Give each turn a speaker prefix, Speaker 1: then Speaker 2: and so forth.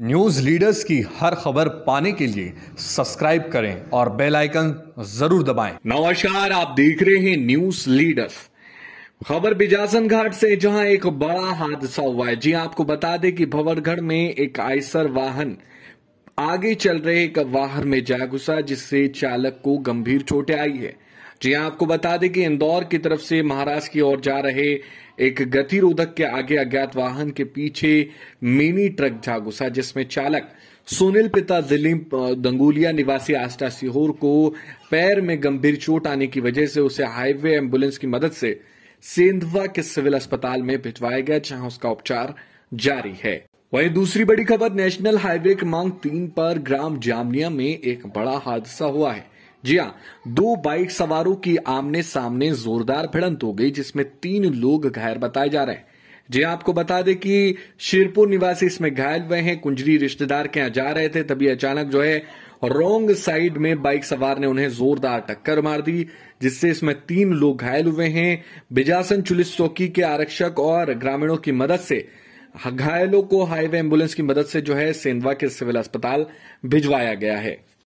Speaker 1: News leaders की हर खबर पाने के लिए सब्सक्राइब करें और बेल आइकन जरूर दबाएं। नमस्कार आप देख रहे हैं न्यूज़ लीडर्स खबर बिजासन घाट से जहां एक बड़ा हादसा हुआ है जी आपको बता दें कि भवरगढ़ में एक आयसर वाहन आगे चल रहे एक वाहन में जा घुसा जिससे चालक को गंभीर चोटें आई है जी हाँ आपको बता दें कि इंदौर की तरफ से महाराष्ट्र की ओर जा रहे एक गतिरोधक के आगे अज्ञात वाहन के पीछे मिनी ट्रक जा घुसा जिसमें चालक सुनील पिता दिलीप दंगुलिया निवासी आस्टा सीहोर को पैर में गंभीर चोट आने की वजह से उसे हाईवे एम्बुलेंस की मदद से सेंधवा के सिविल अस्पताल में भिजवाया गया जहां उसका उपचार जारी है वहीं दूसरी बड़ी खबर नेशनल हाईवे क्रमांक तीन पर ग्राम जामनिया में एक बड़ा हादसा हुआ है जी हाँ दो बाइक सवारों की आमने सामने जोरदार भिड़ंत हो गई जिसमें तीन लोग घायल बताए जा रहे हैं जी हाँ, आपको बता दें कि शेरपुर निवासी इसमें घायल हुए हैं कुंजरी रिश्तेदार के यहां जा रहे थे तभी अचानक जो है रोंग साइड में बाइक सवार ने उन्हें जोरदार टक्कर मार दी जिससे इसमें तीन लोग घायल हुए हैं बिजासन चुलिस चौकी के आरक्षक और ग्रामीणों की मदद से घायलों को हाईवे एम्बुलेंस की मदद से जो है सेंधवा के सिविल अस्पताल भिजवाया गया है